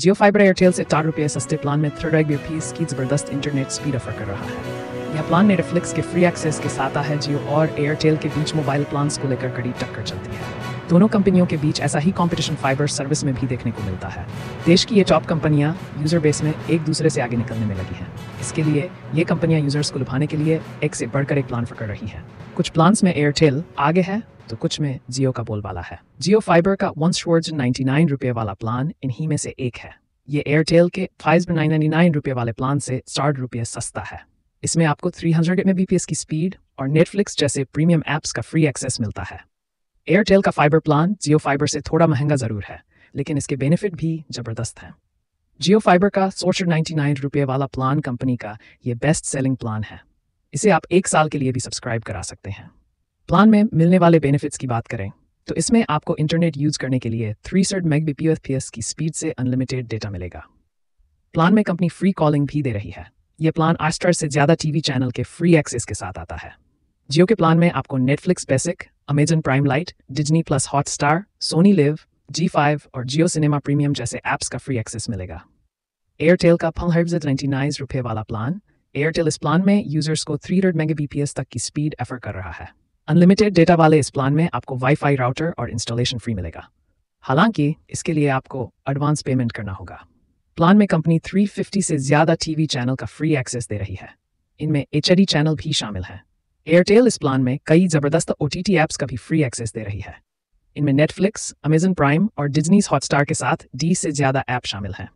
जियो fibre Airtel से चार रुपये सस्ते प्लान में थ्रेड बीस की जबरदस्त इंटरनेट स्पीड ऑफर कर रहा है यह प्लान नेटफ्लिक्स के फ्री एक्सेस के साथ है जियो और एयरटेल के बीच मोबाइल प्लान को लेकर कड़ी टक्कर चलती है दोनों कंपनियों के बीच ऐसा ही कंपटीशन फाइबर सर्विस में भी देखने को मिलता है देश की ये टॉप कंपनियां यूजर बेस में एक दूसरे से आगे निकलने में लगी हैं इसके लिए ये कंपनियां यूजर्स को लुभाने के लिए एक से बढ़कर एक प्लान फर कर रही हैं कुछ प्लान्स में एयरटेल आगे है तो कुछ में जियो का बोलबाला है जियो फाइबर का वन शोर्ज नाइन्टी नाइन रुपए वाला प्लान इन्हीं में से एक है ये एयरटेल के फाइव नाइन नाइन नाइन रुपए वाले प्लान से साठ रुपये सस्ता है इसमें आपको थ्री हंड्रेड एम बी की स्पीड और नेटफ्लिक्स जैसे प्रीमियम एप्स का फ्री एक्सेस मिलता है एयरटेल का फाइबर प्लान जियो फाइबर से थोड़ा महंगा ज़रूर है लेकिन इसके बेनिफिट भी जबरदस्त हैं जियो फाइबर का सोच नाइन्टी नाइन रुपये वाला प्लान कंपनी का ये बेस्ट सेलिंग प्लान है इसे आप एक साल के लिए भी सब्सक्राइब करा सकते हैं प्लान में मिलने वाले बेनिफिट्स की बात करें तो इसमें आपको इंटरनेट यूज करने के लिए थ्री सर्ट मेग की स्पीड से अनलिमिटेड डेटा मिलेगा प्लान में कंपनी फ्री कॉलिंग भी दे रही है यह प्लान आस्टर से ज़्यादा टीवी चैनल के फ्री एक्सेस के साथ आता है जियो के प्लान में आपको Netflix basic Amazon Prime Lite Disney plus Hotstar Sony LIV Zee five और जियो सिनेमा प्रीमियम जैसे एप्स का फ्री एक्सेस मिलेगा एयरटेल का फल हर्ब नाइन रुपये वाला प्लान एयरटेल इस प्लान में यूजर्स को थ्री हंड्रेड मेगा तक की स्पीड एफर कर रहा है अनलिमिटेड डेटा वाले इस प्लान में आपको वाईफाई राउटर और इंस्टॉलेशन फ्री मिलेगा हालांकि इसके लिए आपको एडवांस पेमेंट करना होगा प्लान में कंपनी 350 से ज़्यादा टीवी चैनल का फ्री एक्सेस दे रही है इनमें एच चैनल भी शामिल है एयरटेल इस प्लान में कई ज़बरदस्त ओ टी एप्स का भी फ्री एक्सेस दे रही है इनमें नेटफ्लिक्स अमेजन प्राइम और डिजनीज हॉटस्टार के साथ डी से ज़्यादा ऐप शामिल हैं